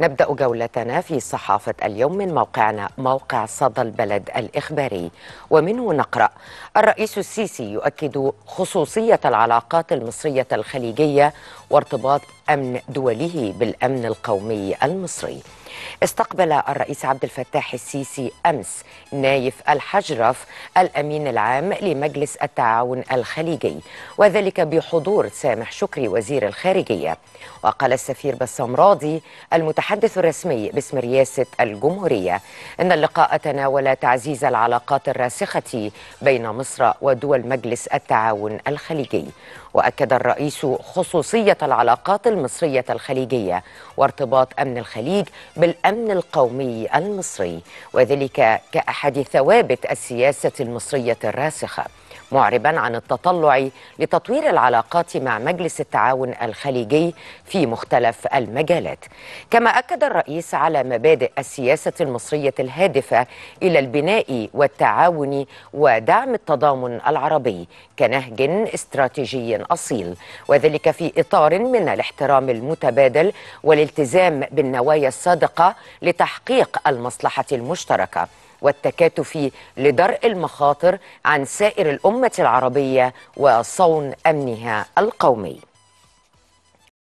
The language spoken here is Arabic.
نبدأ جولتنا في صحافة اليوم من موقعنا موقع صدى البلد الإخباري ومنه نقرأ الرئيس السيسي يؤكد خصوصية العلاقات المصرية الخليجية وارتباط أمن دوله بالأمن القومي المصري استقبل الرئيس عبد الفتاح السيسي أمس نايف الحجرف الأمين العام لمجلس التعاون الخليجي وذلك بحضور سامح شكري وزير الخارجية وقال السفير بسام راضي المتحدث الرسمي باسم رئاسة الجمهورية أن اللقاء تناول تعزيز العلاقات الراسخة بين مصر ودول مجلس التعاون الخليجي وأكد الرئيس خصوصية العلاقات المصرية الخليجية وارتباط أمن الخليج بالأمن القومي المصري وذلك كأحد ثوابت السياسة المصرية الراسخة معربا عن التطلع لتطوير العلاقات مع مجلس التعاون الخليجي في مختلف المجالات كما أكد الرئيس على مبادئ السياسة المصرية الهادفة إلى البناء والتعاون ودعم التضامن العربي كنهج استراتيجي أصيل وذلك في إطار من الاحترام المتبادل والالتزام بالنوايا الصادقة لتحقيق المصلحة المشتركة والتكاتف لدرء المخاطر عن سائر الأمة العربية وصون أمنها القومي